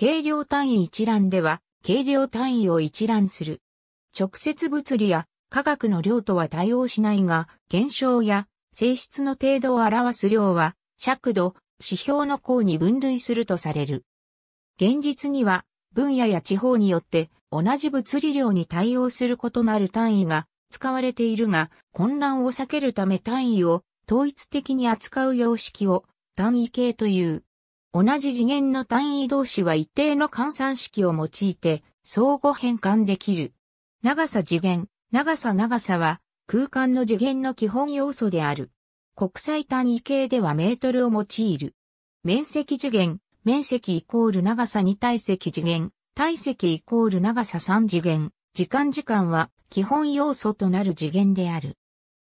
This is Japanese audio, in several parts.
軽量単位一覧では、軽量単位を一覧する。直接物理や科学の量とは対応しないが、現象や性質の程度を表す量は、尺度、指標の項に分類するとされる。現実には、分野や地方によって同じ物理量に対応する異なる単位が使われているが、混乱を避けるため単位を統一的に扱う様式を単位系という。同じ次元の単位同士は一定の換算式を用いて相互変換できる。長さ次元、長さ長さは空間の次元の基本要素である。国際単位系ではメートルを用いる。面積次元、面積イコール長さ2体積次元、体積イコール長さ3次元、時間時間は基本要素となる次元である。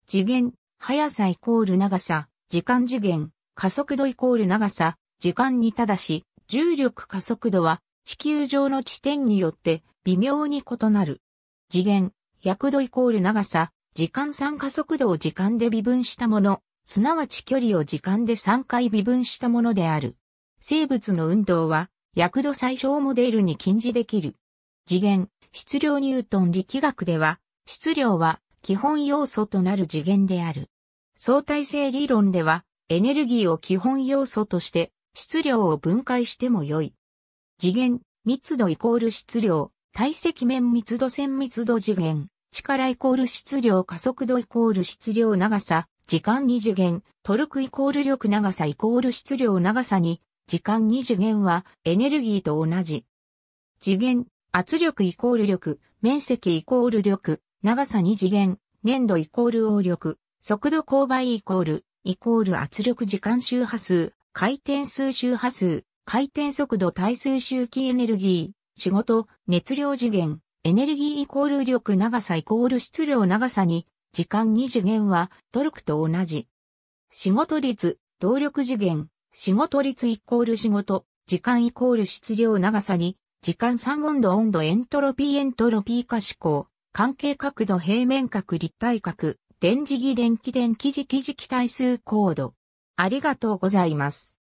次元、速さイコール長さ、時間次元、加速度イコール長さ、時間にただし、重力加速度は地球上の地点によって微妙に異なる。次元、約度イコール長さ、時間酸加速度を時間で微分したもの、すなわち距離を時間で3回微分したものである。生物の運動は、約度最小モデルに近似できる。次元、質量ニュートン力学では、質量は基本要素となる次元である。相対性理論では、エネルギーを基本要素として、質量を分解しても良い。次元、密度イコール質量、体積面密度線密度次元、力イコール質量加速度イコール質量長さ、時間二次元、トルクイコール力長さイコール質量長さに、時間二次元はエネルギーと同じ。次元、圧力イコール力、面積イコール力、長さ二次元、粘土イコール応力、速度勾配イコール、イコール圧力時間周波数、回転数周波数、回転速度対数周期エネルギー、仕事、熱量次元、エネルギーイコール力長さイコール質量長さに、時間2次元はトルクと同じ。仕事率、動力次元、仕事率イコール仕事、時間イコール質量長さに、時間3温度温度エントロピーエントロピー可視光、関係角度平面角立体角、電磁気電気電気磁気磁気対数高度。ありがとうございます。